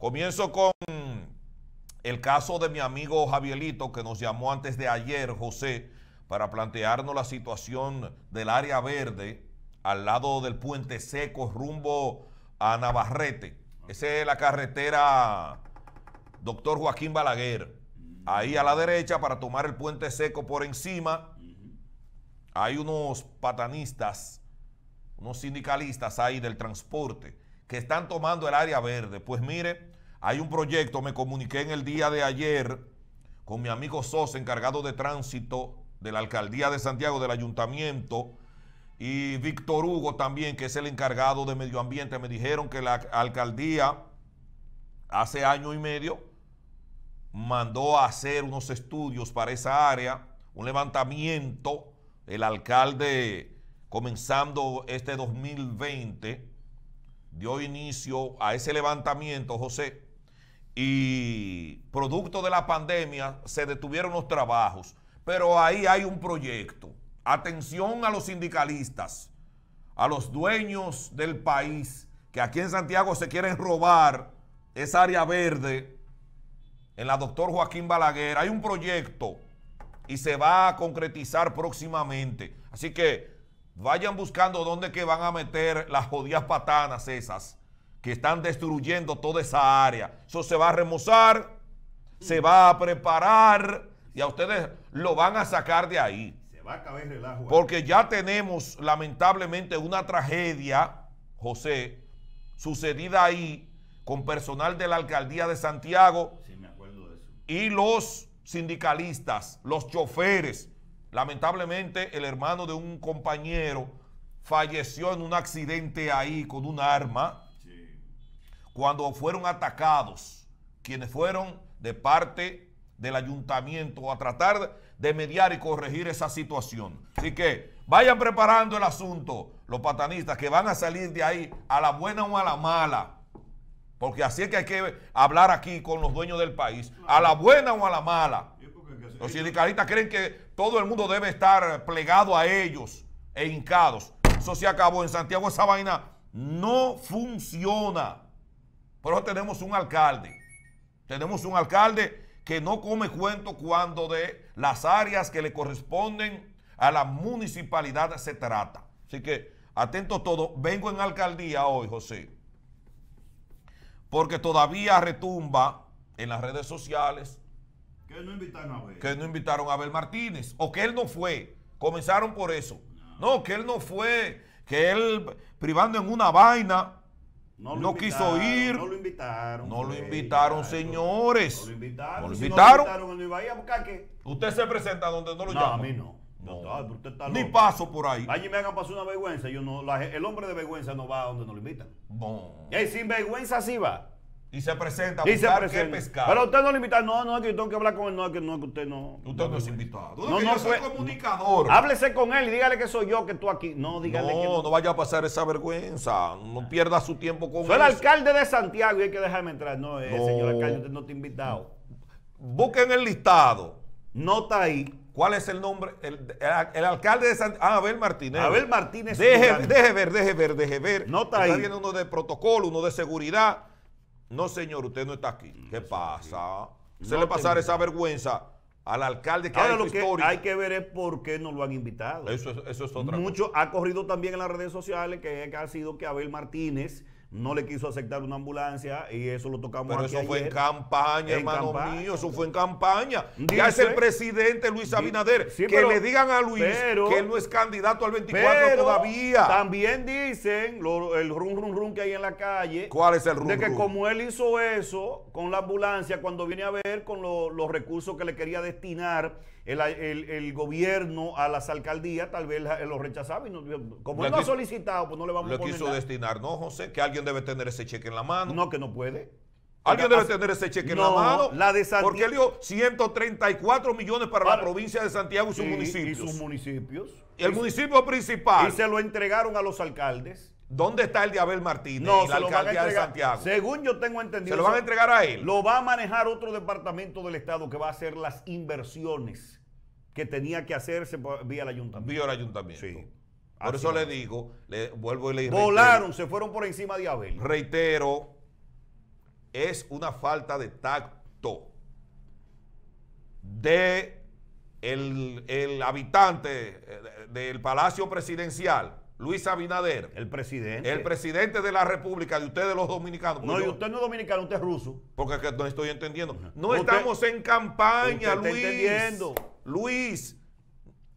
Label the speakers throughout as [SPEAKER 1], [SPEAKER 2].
[SPEAKER 1] Comienzo con el caso de mi amigo Javierito que nos llamó antes de ayer, José, para plantearnos la situación del área verde al lado del puente seco rumbo a Navarrete. Esa es la carretera Doctor Joaquín Balaguer. Ahí a la derecha para tomar el puente seco por encima. Hay unos patanistas, unos sindicalistas ahí del transporte que están tomando el área verde. Pues mire, hay un proyecto, me comuniqué en el día de ayer con mi amigo Sosa, encargado de tránsito de la alcaldía de Santiago, del ayuntamiento, y Víctor Hugo también, que es el encargado de medio ambiente. Me dijeron que la alcaldía hace año y medio mandó a hacer unos estudios para esa área, un levantamiento, el alcalde comenzando este 2020 dio inicio a ese levantamiento, José, y producto de la pandemia se detuvieron los trabajos, pero ahí hay un proyecto. Atención a los sindicalistas, a los dueños del país que aquí en Santiago se quieren robar esa área verde en la doctor Joaquín Balaguer. Hay un proyecto y se va a concretizar próximamente. Así que vayan buscando dónde que van a meter las jodidas patanas esas que están destruyendo toda esa área. Eso se va a remozar, se va a preparar y a ustedes lo van a sacar de ahí. Se va a relajo. Porque ya tenemos lamentablemente una tragedia, José, sucedida ahí con personal de la alcaldía de Santiago y los sindicalistas, los choferes. Lamentablemente el hermano de un compañero falleció en un accidente ahí con un arma cuando fueron atacados, quienes fueron de parte del ayuntamiento a tratar de mediar y corregir esa situación. Así que vayan preparando el asunto, los patanistas, que van a salir de ahí a la buena o a la mala. Porque así es que hay que hablar aquí con los dueños del país, a la buena o a la mala. Los sindicalistas creen que todo el mundo debe estar plegado a ellos e hincados. Eso se acabó en Santiago, esa vaina no funciona. Pero tenemos un alcalde. Tenemos un alcalde que no come cuento cuando de las áreas que le corresponden a la municipalidad se trata. Así que atento todo. Vengo en alcaldía hoy, José. Porque todavía retumba en las redes sociales. Que no invitaron a Abel. Que no invitaron a Martínez. O que él no fue. Comenzaron por eso. no que él no fue. Que él privando en una vaina no, quiso ir. No lo invitaron. No lo invitaron, señores. No lo invitaron. No Usted se presenta donde no lo llama. No, a mí no. Ni paso por ahí. Allí me hagan pasar una vergüenza. Yo no, el hombre de vergüenza no va donde no lo invitan. Y sin vergüenza sí va. Y se presenta a y buscar qué pescar Pero usted no le invita. No, no, es que yo tengo que hablar con él. No, que, no, que usted no. Usted no, es invitado. No, no, yo soy comunicador. Háblese con él y dígale que soy yo que tú aquí. No, dígale no, que no. vaya a pasar esa vergüenza. No pierda su tiempo con soy él. Soy el alcalde de Santiago y hay que dejarme entrar. No, eh, señor alcalde, usted no te invitado. Busquen el listado. nota ahí. ¿Cuál es el nombre? El, el, alcalde de Santiago. Ah, Abel Martínez. Abel Martínez. Deje, deje ver, deje ver, deje ver. ahí. uno de protocolo, uno de seguridad no, señor, usted no está aquí. ¿Qué pasa? Se le pasará esa vergüenza al alcalde que Ahora lo que hay que ver es por qué no lo han invitado. Eso, es, eso es Mucho ha corrido también en las redes sociales que ha sido que Abel Martínez no le quiso aceptar una ambulancia y eso lo tocamos Pero eso fue en campaña, hermano mío, eso fue en campaña. ya es el presidente Luis Abinader. que le digan a Luis que él no es candidato al 24 todavía. También dicen el rum rum rum que hay en la calle. ¿Cuál es el rum De que como él hizo eso con la ambulancia, cuando viene a ver con los recursos que le quería destinar el, gobierno a las alcaldías tal vez lo rechazaba. Y no, ha solicitado, pues no le vamos a poner. Le quiso destinar, ¿no, José? Que alguien debe tener ese cheque en la mano. No, que no puede. Alguien debe tener ese cheque en la mano. La de Santiago. Porque él dio 134 millones para, la provincia de Santiago y sus municipios. Y sus municipios. El municipio principal. Y se lo entregaron a los alcaldes. ¿Dónde está el de Martínez? y la alcaldía de Santiago. Según yo tengo entendido. ¿Se lo van a entregar a él? Lo va a manejar otro departamento del Estado que va a hacer las inversiones que tenía que hacerse vía el ayuntamiento. Vía el ayuntamiento. Sí. Por eso le digo, le vuelvo y le Volaron, se fueron por encima de Abel. Reitero, es una falta de tacto de el, el habitante eh, del Palacio Presidencial Luis Abinader. El presidente. El presidente de la República, de ustedes los dominicanos. No, y usted no es dominicano, usted es ruso. Porque no estoy entendiendo. No estamos en campaña, Luis. Entendiendo. Luis,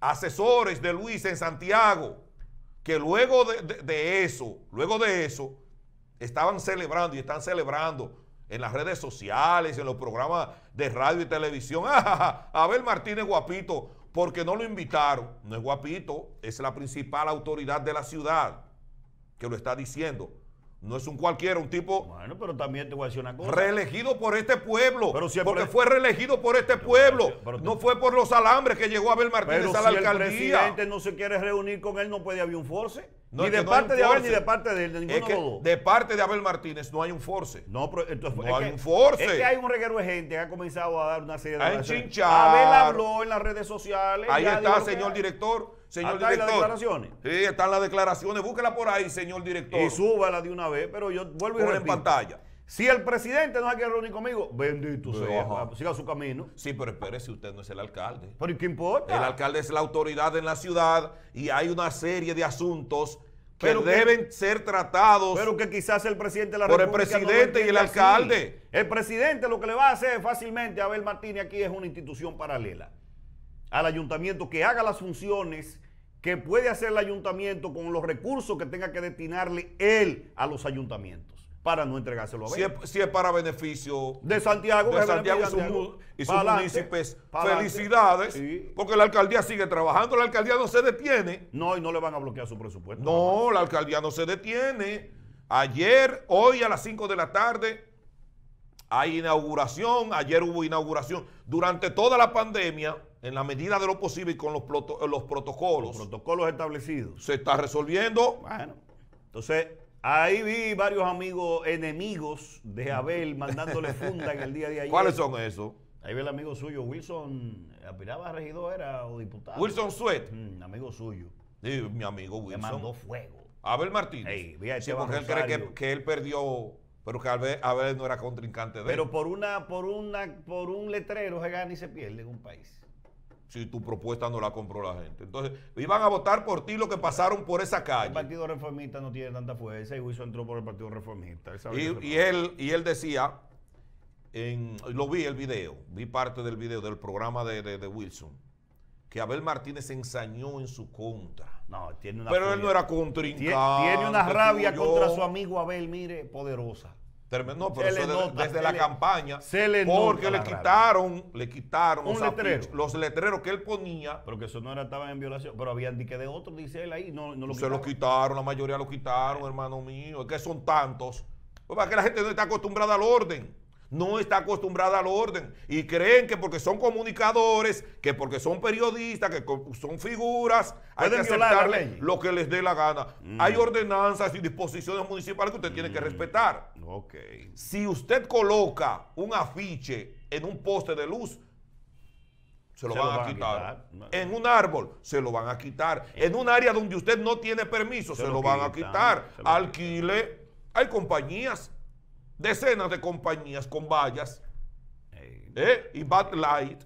[SPEAKER 1] asesores de Luis en Santiago, que luego de, eso, luego de eso, estaban celebrando y están celebrando en las redes sociales, en los programas de radio y televisión. a Abel Martínez Guapito porque no lo invitaron. No es guapito, es la principal autoridad de la ciudad que lo está diciendo. No es un cualquiera, un tipo. Bueno, pero también te voy a decir una cosa. Reelegido por este pueblo. porque fue reelegido por este pueblo. no fue por los alambres que llegó Abel Martínez a la si la El presidente no se quiere reunir con él, no puede haber un force ni de parte de Abel ni de parte de él, de ninguno es que De parte de Abel Martínez no hay un force. No, pero entonces, hay un force. Es que hay un reguero de gente que ha comenzado a dar una serie de. A Abel habló en las redes sociales. Ahí está, señor director. Señor las declaraciones? Sí, están las declaraciones. Búsquela por ahí, señor director. Y súbala de una vez, pero yo vuelvo y en pantalla. Si el presidente no ha quiere reunir conmigo, bendito sea, ah, siga su camino. Sí, pero si usted no es el alcalde. ¿Pero y qué importa? El alcalde es la autoridad en la ciudad y hay una serie de asuntos que deben ser tratados. Pero que quizás el presidente de la por Por el presidente y el alcalde. El presidente lo que le va a hacer fácilmente a Abel Martínez aquí es una institución paralela al ayuntamiento que haga las funciones que puede hacer el ayuntamiento con los recursos que tenga que destinarle él a los ayuntamientos para no entregárselo a si es, si es, para beneficio de Santiago, y, sus felicidades, porque la alcaldía sigue trabajando, la alcaldía no se detiene. No, y no le van a bloquear su presupuesto. No, la alcaldía no se detiene. Ayer, hoy a las 5 de la tarde, hay inauguración, ayer hubo inauguración. Durante toda la pandemia, en la medida de lo posible y con los, los protocolos. Los protocolos establecidos. Se está resolviendo. Bueno, entonces Ahí vi varios amigos enemigos de Abel mandándole funda en el día de ayer. ¿Cuáles son esos? Ahí ve el amigo suyo, Wilson, aspiraba a regidor, era o diputado. Wilson Suet. Mm, amigo suyo. Sí, mi amigo Wilson. Le mandó fuego. Abel Martínez. sí, porque él cree que, él perdió, pero que Abel, no era contrincante de él. Pero por, una, por, una, por un letrero se gana y se pierde en un país si tu propuesta no la compró la gente. Entonces, iban a votar por ti Lo que pasaron por esa calle. El Partido Reformista no tiene tanta fuerza y Wilson entró por el Partido Reformista. y, él, y él decía, lo vi el video, vi parte del video del programa de, Wilson, que Abel Martínez se ensañó en su contra. No, tiene una Pero él no era contrincante. Tiene, una rabia contra su amigo Abel, mire, poderosa. Terminó, pero eso desde, la campaña. Se le porque le quitaron, le quitaron los letreros que él ponía. Pero que eso no era, estaban en violación. Pero habían que de otro, dice él ahí, no, no lo Se los quitaron, la mayoría los quitaron, hermano mío. Es que son tantos. para Pues que la gente no está acostumbrada al orden no está acostumbrada al orden y creen que porque son comunicadores, que porque son periodistas, que son figuras, hay que aceptarle lo que les dé la gana. Mm. Hay ordenanzas y disposiciones municipales que usted tiene que mm. respetar. Si usted coloca un afiche en un poste de luz, se lo, van, a quitar. En un árbol, se lo van a quitar. Eh. En un área donde usted no tiene permiso, se, lo, van a quitar. Alquile. Hay compañías decenas de compañías con vallas ¿eh? eh y Bad Light.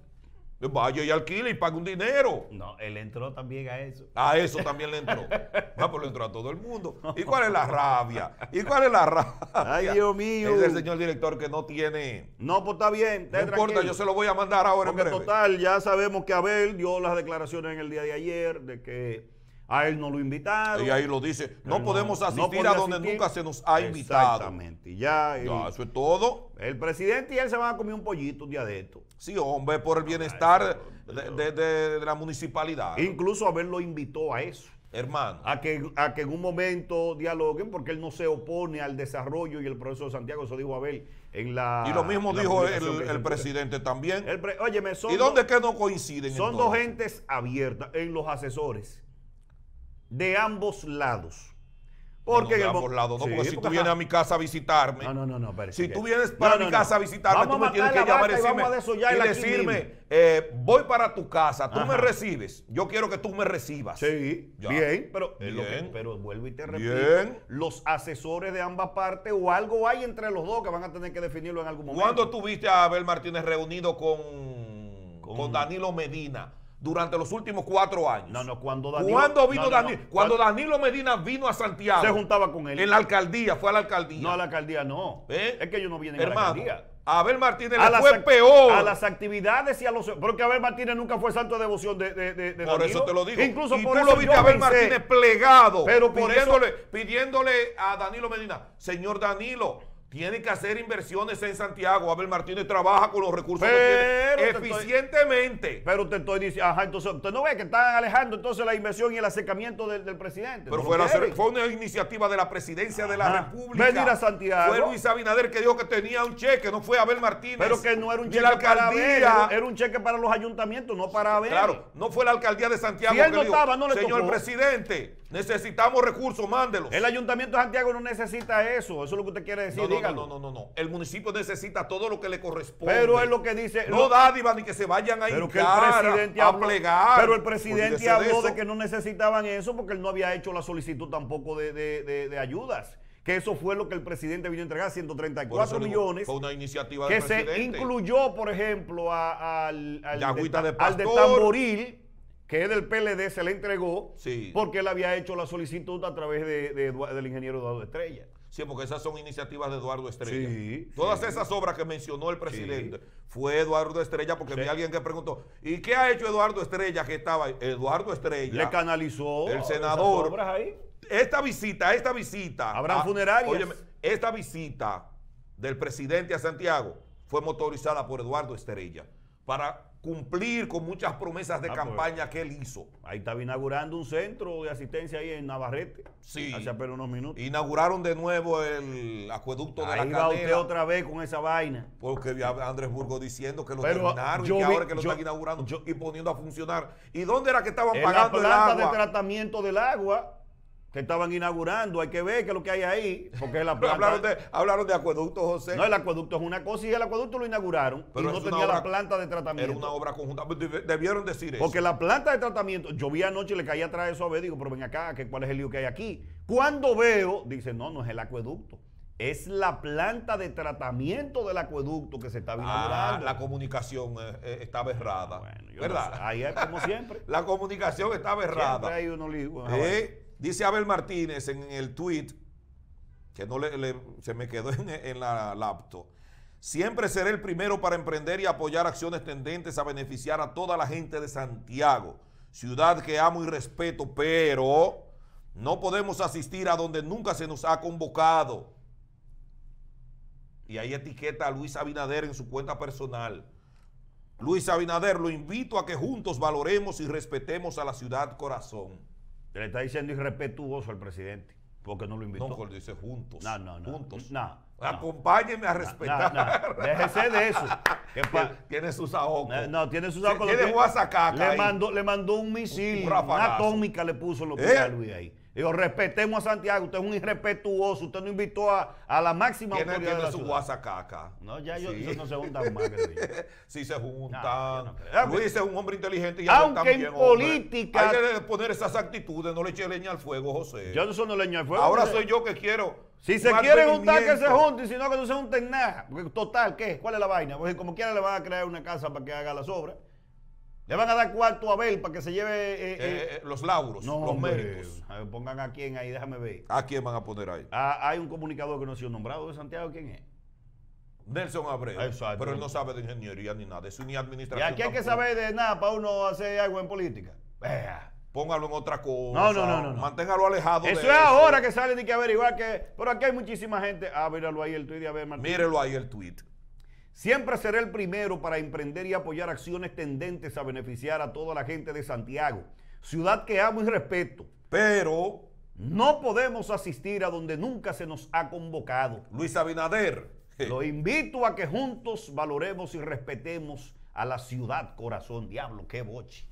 [SPEAKER 1] Vaya y alquila y paga un dinero. No, él entró también a eso. A eso también le entró. Ah, pues le entró a todo el mundo. ¿Y cuál es la rabia? ¿Y cuál es la rabia? Ay, Dios mío. Es el señor director que no tiene. No, pues está bien. no importa, yo se lo voy a mandar ahora Porque en breve. total, ya sabemos que Abel dio las declaraciones en el día de ayer de que a él no lo invitaron. Y ahí lo dice, no, podemos asistir a donde nunca se nos ha invitado. Exactamente. Ya, eso es todo. El presidente y él se van a comer un pollito un día de esto. Sí, hombre, por el ah, bienestar de, la municipalidad. Incluso a lo invitó a eso. Hermano. A que, a que en un momento dialoguen, porque él no se opone al desarrollo y el proceso de Santiago, eso dijo Abel en la. Y lo mismo dijo el, presidente también. El ¿Y dónde es que no coinciden? Son dos gentes abiertas en los asesores de ambos lados. Porque de ambos lados, si tú vienes a mi casa a visitarme. No, no, no, no Si tú vienes para mi casa a visitarme, tú me tienes que llamar y, decirme, eh, voy para tu casa, tú me recibes. Yo quiero que tú me recibas. Sí, bien. Pero, pero vuelvo y te repito, los asesores de ambas partes o algo hay entre los dos que van a tener que definirlo en algún momento. ¿Cuándo tuviste a Abel Martínez reunido con, con Danilo Medina? durante los últimos cuatro años. No, no, cuando Danilo. vino cuando Danilo Medina vino a Santiago. Se juntaba con él. En la alcaldía, fue a la alcaldía. No, a la alcaldía no. ¿Eh? Es que ellos no vienen a la alcaldía. Abel Martínez fue peor. A las actividades y a los. Porque Abel Martínez nunca fue santo de devoción de, de, Por eso te lo digo. Incluso y por tú lo viste a Abel Martínez plegado. Pero pidiéndole, pidiéndole a Danilo Medina, señor Danilo tiene que hacer inversiones en Santiago. Abel Martínez trabaja con los recursos que eficientemente. pero te estoy diciendo, ajá, entonces usted no ve que están alejando entonces la inversión y el acercamiento del, presidente. Pero fue, una iniciativa de la presidencia de la República. Venir a Santiago. Fue Luis Abinader que dijo que tenía un cheque, no fue Abel Martínez. Pero que no era un cheque para era, un cheque para los ayuntamientos, no para Abel. Claro, no fue la alcaldía de Santiago. Si él no estaba, no le Señor presidente, Necesitamos recursos, mándelos. El Ayuntamiento de Santiago no necesita eso. Eso es lo que usted quiere decir. No, no, No, no, no, El municipio necesita todo lo que le corresponde. Pero es lo que dice. No lo... dádiva ni que se vayan a pero a, plegar. Pero el presidente habló de, que no necesitaban eso porque él no había hecho la solicitud tampoco de, ayudas que eso fue lo que el presidente vino a entregar, 134 millones. Fue una iniciativa que se incluyó, por ejemplo, al, de, al, de, Tamboril, que es del PLD, se le entregó porque él había hecho la solicitud a través de, del ingeniero Eduardo Estrella. Sí, porque esas son iniciativas de Eduardo Estrella. Todas esas obras que mencionó el presidente fue Eduardo Estrella, porque había alguien que preguntó, ¿y qué ha hecho Eduardo Estrella que estaba? Eduardo Estrella. Le canalizó el senador. Obras ahí? Esta visita, esta visita. ¿Habrá funerarios. esta visita del presidente a Santiago fue motorizada por Eduardo Estrella para cumplir con muchas promesas de ah, pues. campaña que él hizo. Ahí estaba inaugurando un centro de asistencia ahí en Navarrete. Sí. Hace apenas unos minutos. Inauguraron de nuevo el acueducto de la Ahí va usted otra vez con esa vaina. Porque Andrés Burgo diciendo que lo ah, terminaron y ahora que lo están inaugurando y poniendo a funcionar. ¿Y dónde era que estaban en pagando la planta de tratamiento del agua estaban inaugurando. Hay que ver qué es lo que hay ahí, porque es la planta. hablaron, de, hablaron de acueducto, José. No, el acueducto es una cosa y el acueducto lo inauguraron pero y no tenía la planta de tratamiento. Era una obra conjunta. Pues, debieron decir eso. Porque la planta de tratamiento, yo vi anoche y le caía atrás eso a ver, digo, pero ven acá, ¿cuál es el lío que hay aquí? Cuando veo, dice, no, no es el acueducto. Es la planta de tratamiento del acueducto que se está ah, inaugurando. Ah, la comunicación está eh, eh, estaba ¿Verdad? Ahí es como siempre. la comunicación está errada. Siempre hay unos Dice Abel Martínez en el tweet, que no se me quedó en, en la laptop. Siempre seré el primero para emprender y apoyar acciones tendentes a beneficiar a toda la gente de Santiago, ciudad que amo y respeto, pero no podemos asistir a donde nunca se nos ha convocado. Y ahí etiqueta a Luis Abinader en su cuenta personal. Luis Abinader, lo invito a que juntos valoremos y respetemos a la ciudad corazón. Le está diciendo irrespetuoso al presidente porque no lo invitó. No, porque dice juntos. No, no, no. Juntos. No, Acompáñeme a respetar. No, Déjese de eso. tiene sus ahogos. No, tiene sus ahogos. Le mandó, le mandó un misil. una atómica le puso lo que ¿Eh? Luis ahí. Digo, respetemos a Santiago, usted es un irrespetuoso, usted no invitó a, la máxima ¿Quién autoridad tiene de la su acá. No, ya yo sí. no se juntan más. sí se juntan. No, no es un hombre inteligente y Aunque también, en política... Hay que poner esas actitudes, no le eche leña al fuego, José. Yo no soy leña al fuego. Ahora soy yo que quiero... Si se quieren juntar, que se junten, si no, que no se junten nada. total, ¿qué? ¿Cuál es la vaina? como quiera le van a crear una casa para que haga las obras. Le van a dar cuarto a Abel para que se lleve eh, eh, eh, los lauros, los méritos. pongan a quién ahí, déjame ver. ¿A quién van a poner ahí? Ah, hay un comunicador que no ha sido nombrado de Santiago, ¿quién es? Nelson Abreu. Pero él no sabe de ingeniería ni nada, es ni administración. Y aquí hay que saber de nada para uno hacer algo en política. Vea póngalo en otra cosa. No, no, no, no, Manténgalo alejado. Eso es ahora que sale de que averiguar que. Pero aquí hay muchísima gente. Ah, míralo ahí el tweet de Abel Martínez. Mírelo ahí el tweet. Siempre seré el primero para emprender y apoyar acciones tendentes a beneficiar a toda la gente de Santiago, ciudad que amo y respeto. Pero no podemos asistir a donde nunca se nos ha convocado. Luis Abinader. Lo invito a que juntos valoremos y respetemos a la ciudad corazón. Diablo, qué boche.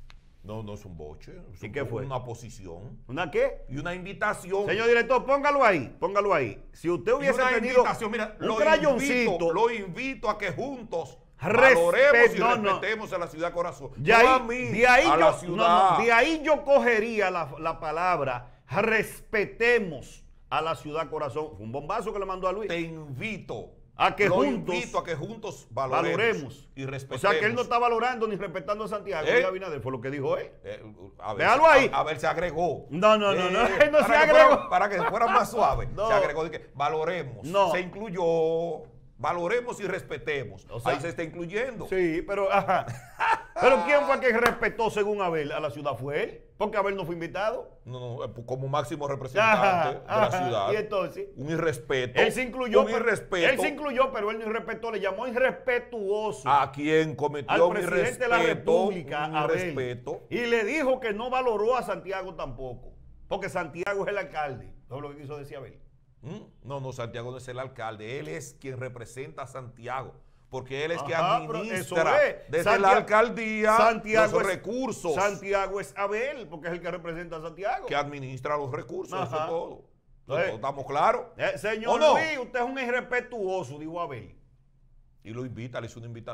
[SPEAKER 1] No, no es un boche. Es ¿Y fue? Una posición. ¿Una qué? Y una invitación. Señor director, póngalo ahí, póngalo ahí. Si usted hubiese una invitación, mira, lo Invito, lo invito a que juntos valoremos y respetemos a la ciudad corazón. De ahí, yo, la ciudad. ahí yo cogería la, la palabra respetemos a la ciudad corazón. Fue un bombazo que le mandó a Luis. Te invito a que juntos a que juntos valoremos, y respetemos. O sea que él no está valorando ni respetando a Santiago ¿Eh? fue lo que dijo Eh, a ver, ahí. A, ver, se agregó. No, no, no, no, eh, no, se agregó. para que fuera más suave, se agregó de que valoremos. Se incluyó. Valoremos y respetemos. Ahí se está incluyendo. Sí, pero ajá. Pero ¿quién fue que respetó, según Abel, a la ciudad? ¿Fue él? Porque Abel no fue invitado. No, no, eh, como máximo representante de la ciudad. Y entonces. Un irrespeto. Él se incluyó. Un irrespeto. Él se incluyó, pero él no irrespetó, le llamó irrespetuoso. A quien cometió al un presidente de la República, un respeto. Y le dijo que no valoró a Santiago tampoco. Porque Santiago es el alcalde. Todo lo que quiso decir Abel. Mm, no, no, Santiago no es el alcalde, él es quien representa a Santiago porque él es quien que administra desde la alcaldía Santiago los recursos. Santiago es Abel, porque es el que representa a Santiago. Que administra los recursos, eso es eh. todo. ¿Estamos claros? Eh, señor Luis, usted es un irrespetuoso, dijo Abel. Y lo invita, le hizo una invitación.